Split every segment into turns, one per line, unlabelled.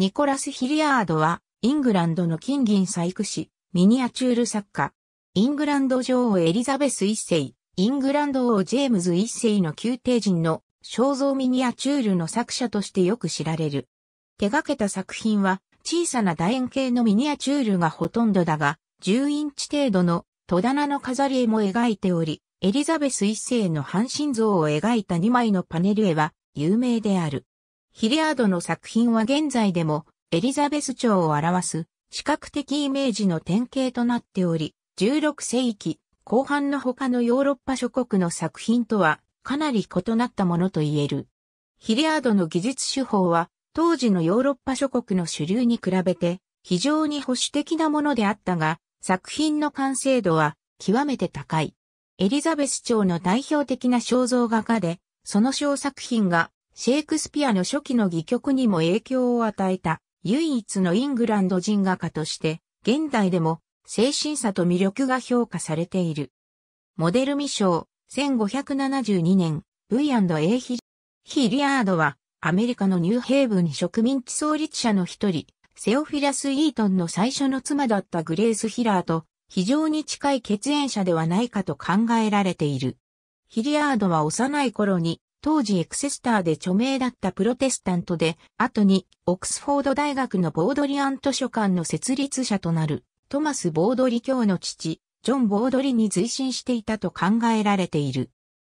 ニコラス・ヒリアードは、イングランドの金銀細工師、ミニアチュール作家、イングランド女王エリザベス一世、イングランド王ジェームズ一世の宮廷人の肖像ミニアチュールの作者としてよく知られる。手掛けた作品は、小さな楕円形のミニアチュールがほとんどだが、10インチ程度の戸棚の飾り絵も描いており、エリザベス一世の半身像を描いた2枚のパネル絵は有名である。ヒリアードの作品は現在でもエリザベス朝を表す視覚的イメージの典型となっており、16世紀後半の他のヨーロッパ諸国の作品とはかなり異なったものと言える。ヒリアードの技術手法は当時のヨーロッパ諸国の主流に比べて非常に保守的なものであったが、作品の完成度は極めて高い。エリザベス朝の代表的な肖像画家で、その小作品がシェイクスピアの初期の戯曲にも影響を与えた唯一のイングランド人画家として、現代でも精神さと魅力が評価されている。モデルミ賞、1572年、V&A ヒヒリアードは、アメリカのニューヘイブン植民地創立者の一人、セオフィラス・イートンの最初の妻だったグレース・ヒラーと、非常に近い血縁者ではないかと考えられている。ヒリアードは幼い頃に当時エクセスターで著名だったプロテスタントで、後にオックスフォード大学のボードリアン図書館の設立者となる、トマス・ボードリ教の父、ジョン・ボードリに随身していたと考えられている。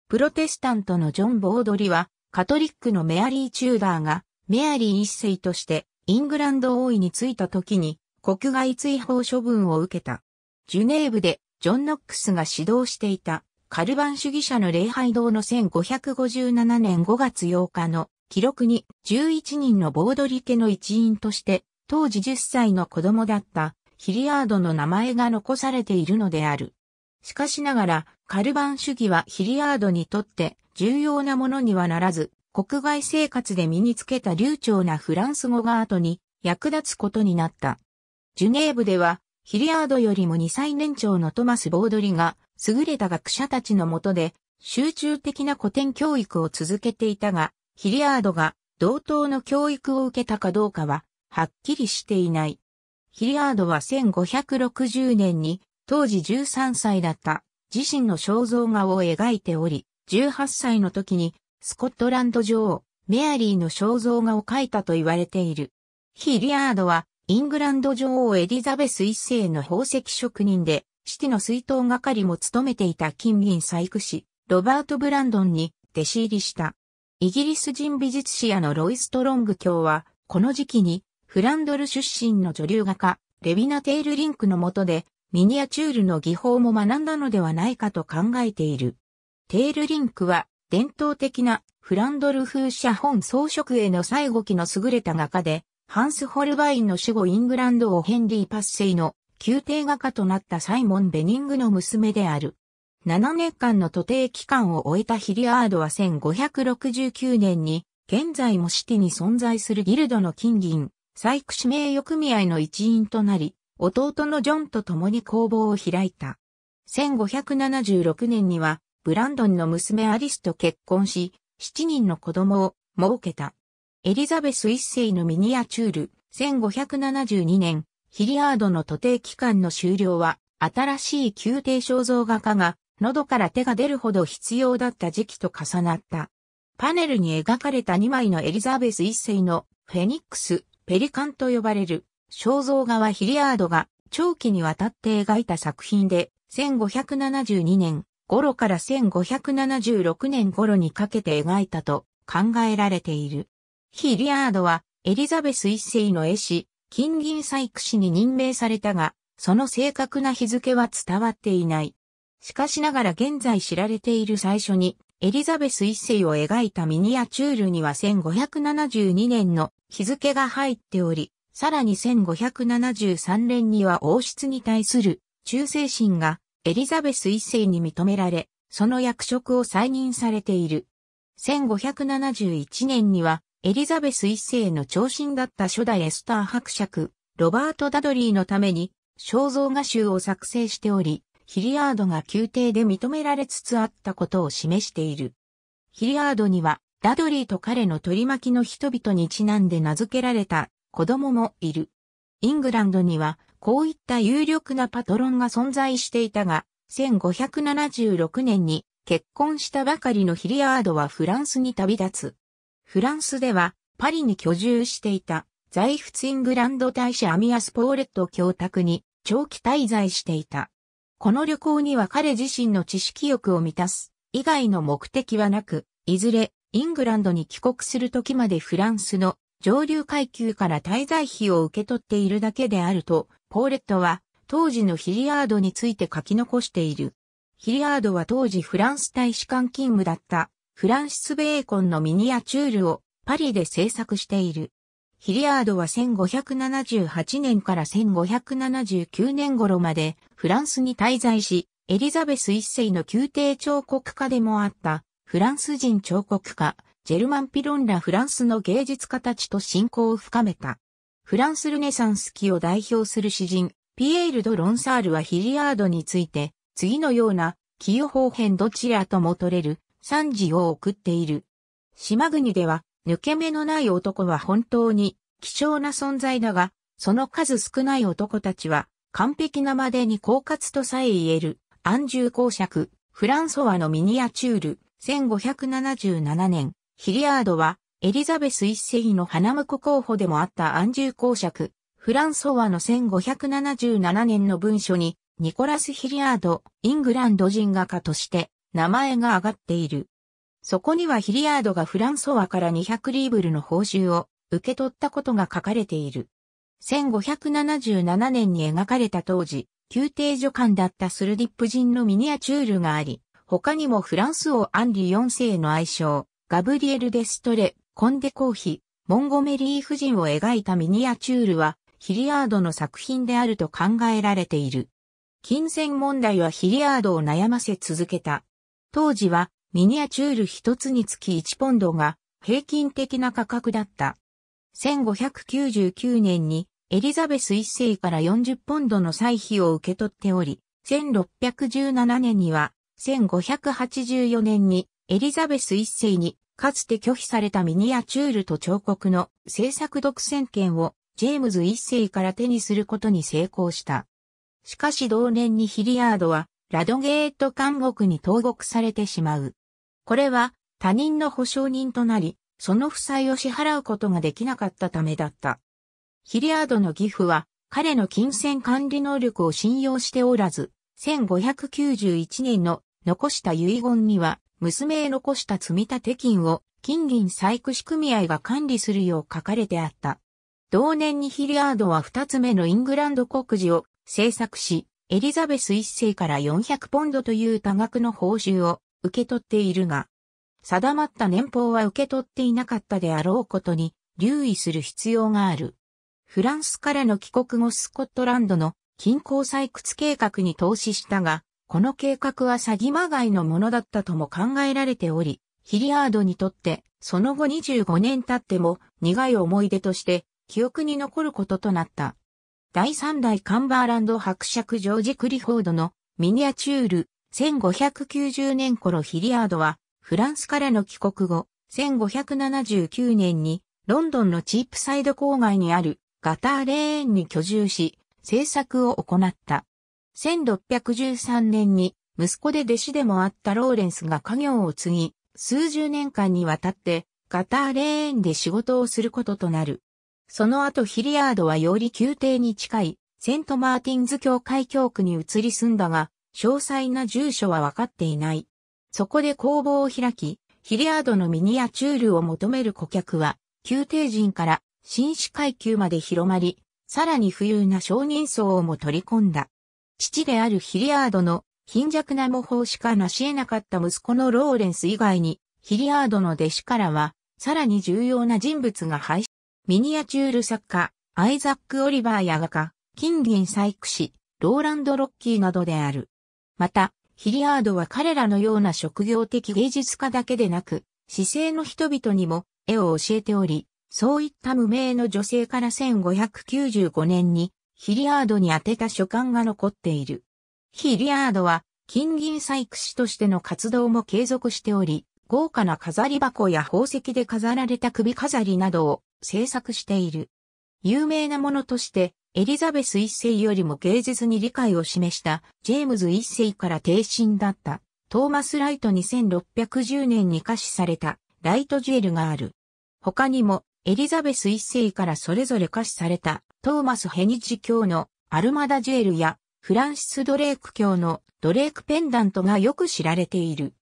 プロテスタントのジョン・ボードリは、カトリックのメアリー・チューダーが、メアリー一世として、イングランド王位に就いた時に、国外追放処分を受けた。ジュネーブで、ジョン・ノックスが指導していた、カルバン主義者の礼拝堂の1557年5月8日の記録に11人のボードリ家の一員として当時10歳の子供だったヒリアードの名前が残されているのである。しかしながらカルバン主義はヒリアードにとって重要なものにはならず国外生活で身につけた流暢なフランス語が後に役立つことになった。ジュネーブではヒリアードよりも2歳年長のトマス・ボードリが優れた学者たちのもとで、集中的な古典教育を続けていたが、ヒリアードが同等の教育を受けたかどうかは、はっきりしていない。ヒリアードは1560年に、当時13歳だった自身の肖像画を描いており、18歳の時にスコットランド女王、メアリーの肖像画を描いたと言われている。ヒリアードは、イングランド女王エリザベス一世の宝石職人で、シティの水筒係も務めていた金銀細工師、ロバート・ブランドンに弟子入りした。イギリス人美術史家のロイ・ストロング卿は、この時期に、フランドル出身の女流画家、レビナ・テールリンクの下で、ミニアチュールの技法も学んだのではないかと考えている。テールリンクは、伝統的なフランドル風写本装飾への最後期の優れた画家で、ハンス・ホルバインの死後イングランドをヘンリー・パッセイの宮廷画家となったサイモン・ベニングの娘である。7年間の徒弟期間を終えたヒリアードは1569年に、現在もシティに存在するギルドの金銀、採掘名よ組合の一員となり、弟のジョンと共に工房を開いた。1576年には、ブランドンの娘アリスと結婚し、7人の子供を設けた。エリザベス一世のミニアチュール、1572年、ヒリアードの徒弟期間の終了は、新しい宮廷肖像画家が、喉から手が出るほど必要だった時期と重なった。パネルに描かれた2枚のエリザベス一世のフェニックス、ペリカンと呼ばれる肖像画はヒリアードが長期にわたって描いた作品で1572年頃から1576年頃にかけて描いたと考えられている。ヒリアードはエリザベス一世の絵師金銀採掘士に任命されたが、その正確な日付は伝わっていない。しかしながら現在知られている最初に、エリザベス一世を描いたミニアチュールには1572年の日付が入っており、さらに1573年には王室に対する忠誠心がエリザベス一世に認められ、その役職を再任されている。1571年にはエリザベス一世の長身だった初代エスター伯爵、ロバート・ダドリーのために肖像画集を作成しており、ヒリアードが宮廷で認められつつあったことを示している。ヒリアードには、ダドリーと彼の取り巻きの人々にちなんで名付けられた子供もいる。イングランドには、こういった有力なパトロンが存在していたが、1576年に結婚したばかりのヒリアードはフランスに旅立つ。フランスでは、パリに居住していた、在仏イングランド大使アミアス・ポーレット教託に長期滞在していた。この旅行には彼自身の知識欲を満たす以外の目的はなく、いずれイングランドに帰国する時までフランスの上流階級から滞在費を受け取っているだけであると、ポーレットは当時のヒリアードについて書き残している。ヒリアードは当時フランス大使館勤務だったフランシス・ベーコンのミニアチュールをパリで制作している。ヒリアードは1578年から1579年頃までフランスに滞在し、エリザベス一世の宮廷彫刻家でもあったフランス人彫刻家、ジェルマン・ピロンらフランスの芸術家たちと親交を深めた。フランスルネサンス期を代表する詩人、ピエール・ド・ロンサールはヒリアードについて、次のような、寄与方編どちらとも取れる、惨事を送っている。島国では、抜け目のない男は本当に貴重な存在だが、その数少ない男たちは、完璧なまでに狡猾とさえ言える、安住公爵、フランソワのミニアチュール、1577年、ヒリアードは、エリザベス一世の花婿候補でもあった安住公爵、フランソワの1577年の文書に、ニコラス・ヒリアード、イングランド人画家として、名前が挙がっている。そこにはヒリアードがフランソワから200リーブルの報酬を受け取ったことが書かれている。1577年に描かれた当時、宮廷助官だったスルディップ人のミニアチュールがあり、他にもフランス王アンリ4世の愛称、ガブリエル・デストレ、コンデコーヒ、モンゴメリー夫人を描いたミニアチュールは、ヒリアードの作品であると考えられている。金銭問題はヒリアードを悩ませ続けた。当時はミニアチュール一つにつき1ポンドが平均的な価格だった。1599年にエリザベス一世から40ポンドの歳費を受け取っており、1617年には1584年にエリザベス一世にかつて拒否されたミニアチュールと彫刻の制作独占権をジェームズ一世から手にすることに成功した。しかし同年にヒリヤードはラドゲート監獄に投獄されてしまう。これは他人の保証人となり、その負債を支払うことができなかったためだった。ヒリアードの義父は彼の金銭管理能力を信用しておらず、1591年の残した遺言には、娘へ残した積立金を金銀採掘組合が管理するよう書かれてあった。同年にヒリアードは二つ目のイングランド国事を制作し、エリザベス一世から400ポンドという多額の報酬を受け取っているが、定まった年俸は受け取っていなかったであろうことに留意する必要がある。フランスからの帰国後スコットランドの金鉱採掘計画に投資したが、この計画は詐欺まがいのものだったとも考えられており、ヒリアードにとってその後25年経っても苦い思い出として記憶に残ることとなった。第3代カンバーランド伯爵ジョージ・クリフォードのミニアチュール、1590年頃ヒリアードは、フランスからの帰国後、1579年に、ロンドンのチープサイド郊外にあるガターレーンに居住し、制作を行った。1613年に、息子で弟子でもあったローレンスが家業を継ぎ、数十年間にわたって、ガターレーンで仕事をすることとなる。その後ヒリアードはより宮廷に近いセントマーティンズ教会教区に移り住んだが、詳細な住所は分かっていない。そこで工房を開き、ヒリアードのミニアチュールを求める顧客は、宮廷人から紳士階級まで広まり、さらに富裕な商人層をも取り込んだ。父であるヒリアードの貧弱な模倣しか成し得なかった息子のローレンス以外に、ヒリアードの弟子からは、さらに重要な人物が輩ミニアチュール作家、アイザック・オリバーや画家、金銀細工師、ローランド・ロッキーなどである。また、ヒリアードは彼らのような職業的芸術家だけでなく、市政の人々にも絵を教えており、そういった無名の女性から1595年にヒリアードに宛てた書簡が残っている。ヒリアードは金銀細工師としての活動も継続しており、豪華な飾り箱や宝石で飾られた首飾りなどを制作している。有名なものとして、エリザベス一世よりも芸術に理解を示したジェームズ一世から提身だったトーマス・ライト2610年に歌詞されたライトジュエルがある。他にもエリザベス一世からそれぞれ歌詞されたトーマス・ヘニチ教のアルマダジュエルやフランシス・ドレーク教のドレークペンダントがよく知られている。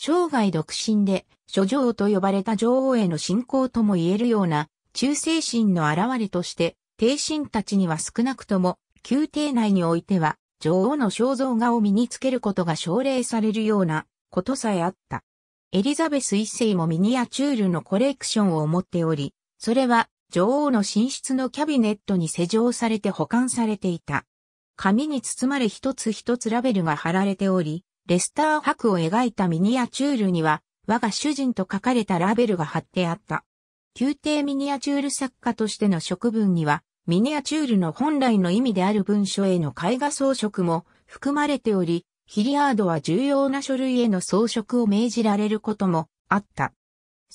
生涯独身で、諸女王と呼ばれた女王への信仰とも言えるような、忠誠心の表れとして、帝神たちには少なくとも、宮廷内においては、女王の肖像画を身につけることが奨励されるようなことさえあった。エリザベス一世もミニアチュールのコレクションを持っており、それは女王の寝室のキャビネットに施錠されて保管されていた。紙に包まれ一つ一つラベルが貼られており、レスター博を描いたミニアチュールには、我が主人と書かれたラベルが貼ってあった。宮廷ミニアチュール作家としての職文には、ミニアチュールの本来の意味である文書への絵画装飾も含まれており、ヒリアードは重要な書類への装飾を命じられることもあった。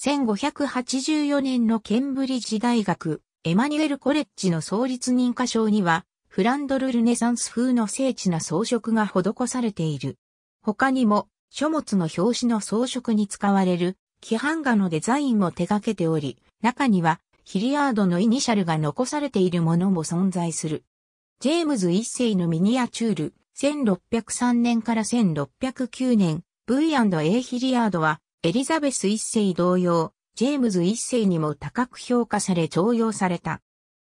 1584年のケンブリッジ大学、エマニュエルコレッジの創立認可証には、フランドルルネサンス風の精緻な装飾が施されている。他にも書物の表紙の装飾に使われる規範画のデザインも手掛けており、中にはヒリアードのイニシャルが残されているものも存在する。ジェームズ一世のミニアチュール、1603年から1609年、V&A ヒリアードは、エリザベス一世同様、ジェームズ一世にも高く評価され重用された。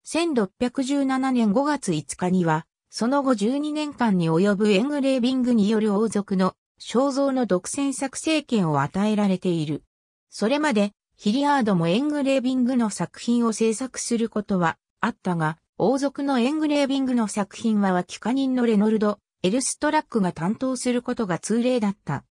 1617年5月5日には、その後12年間に及ぶエングレービングによる王族の肖像の独占作成権を与えられている。それまでヒリアードもエングレービングの作品を制作することはあったが、王族のエングレービングの作品は脇家人のレノルド・エルストラックが担当することが通例だった。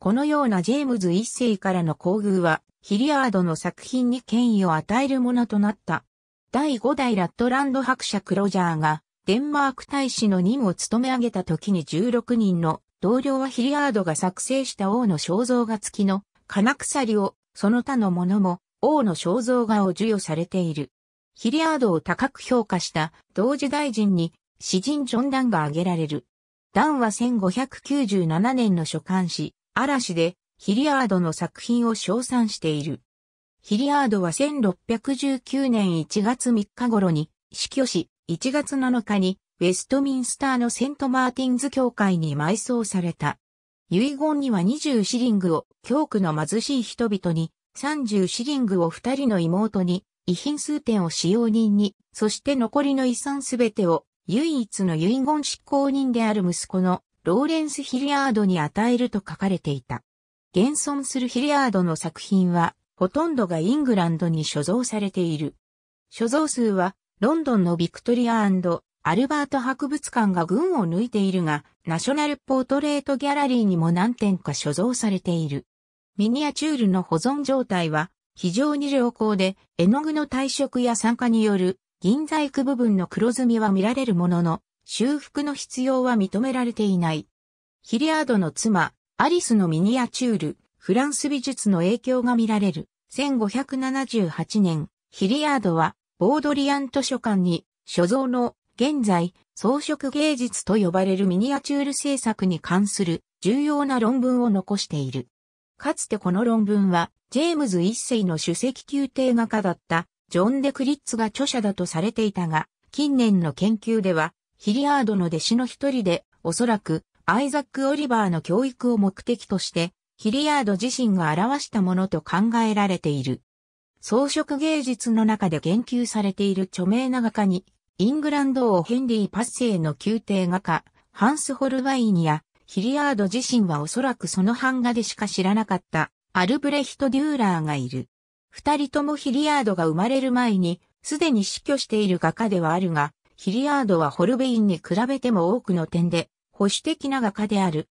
このようなジェームズ一世からの厚遇は、ヒリアードの作品に権威を与えるものとなった。第5代ラットランド伯爵ロジャーが、デンマーク大使の任を務め上げた時に16人の同僚はヒリアードが作成した王の肖像画付きの金鎖を、その他のものも王の肖像画を授与されている。ヒリアードを高く評価した同時大臣に詩人ジョン・ダンが挙げられる。ダンは1597年の書簡誌、嵐でヒリアードの作品を称賛している。ヒリアードは1619年1月3日頃に死去し、1月7日にウェストミンスターのセントマーティンズ教会に埋葬された。遺言には20シリングを教区の貧しい人々に、30シリングを2人の妹に、遺品数点を使用人に、そして残りの遺産すべてを唯一の遺言執行人である息子のローレンス・ヒリアードに与えると書かれていた。現存するヒリアードの作品は、ほとんどがイングランドに所蔵されている。所蔵数はロンドンのビクトリアアルバート博物館が群を抜いているが、ナショナルポートレートギャラリーにも何点か所蔵されている。ミニアチュールの保存状態は非常に良好で、絵の具の退色や酸化による銀細工部分の黒ずみは見られるものの、修復の必要は認められていない。ヒリアードの妻、アリスのミニアチュール、フランス美術の影響が見られる。1578年、ヒリアードはボードリアン図書館に所蔵の現在装飾芸術と呼ばれるミニアチュール制作に関する重要な論文を残している。かつてこの論文はジェームズ一世の首席宮廷画家だったジョン・デ・クリッツが著者だとされていたが、近年の研究ではヒリアードの弟子の一人でおそらくアイザック・オリバーの教育を目的としてヒリアード自身が表したものと考えられている。装飾芸術の中で言及されている著名な画家に、イングランド王ヘンリー・パッセイの宮廷画家、ハンス・ホルワインや、ヒリアード自身はおそらくその版画でしか知らなかった、アルブレヒト・デューラーがいる。二人ともヒリアードが生まれる前に、すでに死去している画家ではあるが、ヒリアードはホルベインに比べても多くの点で、保守的な画家である。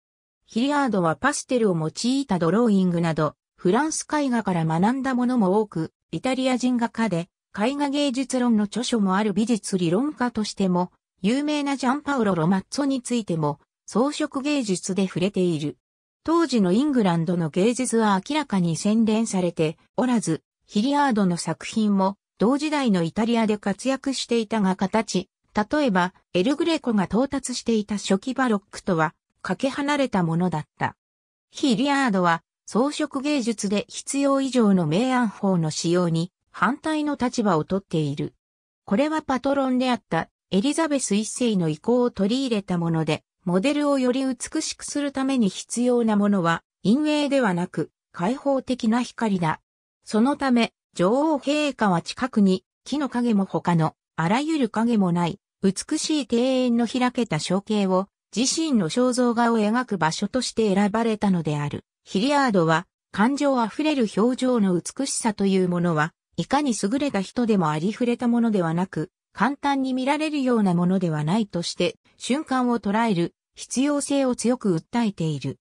ヒリアードはパステルを用いたドローイングなど、フランス絵画から学んだものも多く、イタリア人画家で、絵画芸術論の著書もある美術理論家としても、有名なジャンパウロ・ロマッツォについても、装飾芸術で触れている。当時のイングランドの芸術は明らかに洗練されておらず、ヒリアードの作品も同時代のイタリアで活躍していたが形、例えばエルグレコが到達していた初期バロックとはかけ離れたものだった。ヒリアードは装飾芸術で必要以上の明暗法の使用に反対の立場をとっている。これはパトロンであったエリザベス一世の意向を取り入れたもので、モデルをより美しくするために必要なものは陰影ではなく開放的な光だ。そのため、女王陛下は近くに木の影も他のあらゆる影もない美しい庭園の開けた象形を自身の肖像画を描く場所として選ばれたのである。ヒリアードは、感情あふれる表情の美しさというものは、いかに優れた人でもありふれたものではなく、簡単に見られるようなものではないとして、瞬間を捉える必要性を強く訴えている。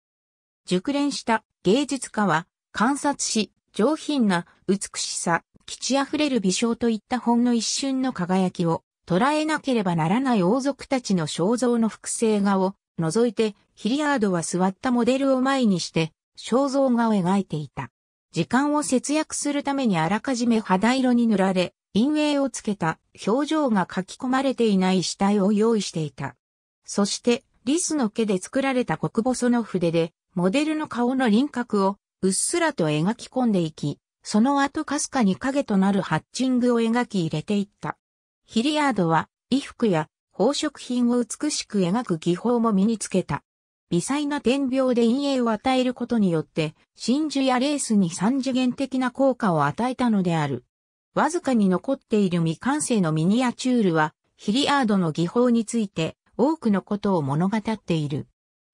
熟練した芸術家は、観察し、上品な美しさ、基地あふれる微笑といったほんの一瞬の輝きを捉えなければならない王族たちの肖像の複製画を除いて、ヒリアードは座ったモデルを前にして、肖像画を描いていた。時間を節約するためにあらかじめ肌色に塗られ、陰影をつけた表情が書き込まれていない死体を用意していた。そして、リスの毛で作られた極細の筆で、モデルの顔の輪郭をうっすらと描き込んでいき、その後かすかに影となるハッチングを描き入れていった。ヒリアードは衣服や宝飾品を美しく描く技法も身につけた。微細な点描で陰影を与えることによって、真珠やレースに三次元的な効果を与えたのである。わずかに残っている未完成のミニアチュールは、ヒリアードの技法について多くのことを物語っている。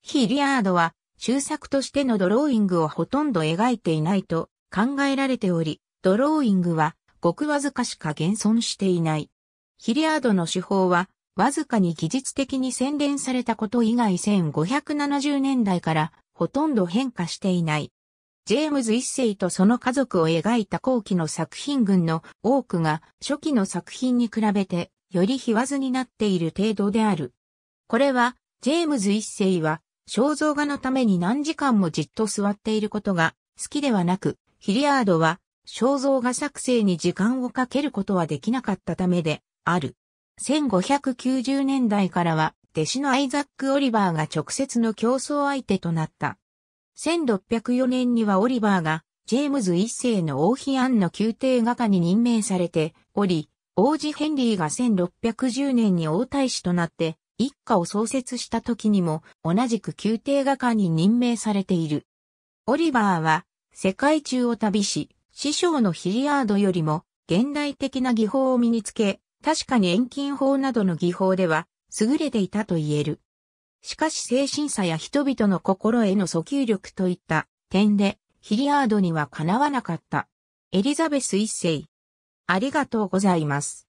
ヒリアードは、中作としてのドローイングをほとんど描いていないと考えられており、ドローイングはごくわずかしか現存していない。ヒリアードの手法はわずかに技術的に洗練されたこと以外1570年代からほとんど変化していない。ジェームズ一世とその家族を描いた後期の作品群の多くが初期の作品に比べてより卑ずになっている程度である。これは、ジェームズ一世は肖像画のために何時間もじっと座っていることが好きではなく、ヒリアードは肖像画作成に時間をかけることはできなかったためである。1590年代からは、弟子のアイザック・オリバーが直接の競争相手となった。1604年にはオリバーが、ジェームズ一世の王妃アンの宮廷画家に任命されており、王子ヘンリーが1610年に王太子となって、一家を創設した時にも、同じく宮廷画家に任命されている。オリバーは、世界中を旅し、師匠のヒリアードよりも、現代的な技法を身につけ、確かに遠近法などの技法では優れていたと言える。しかし精神さや人々の心への訴求力といった点でヒリアードにはかなわなかった。エリザベス一世。ありがとうございます。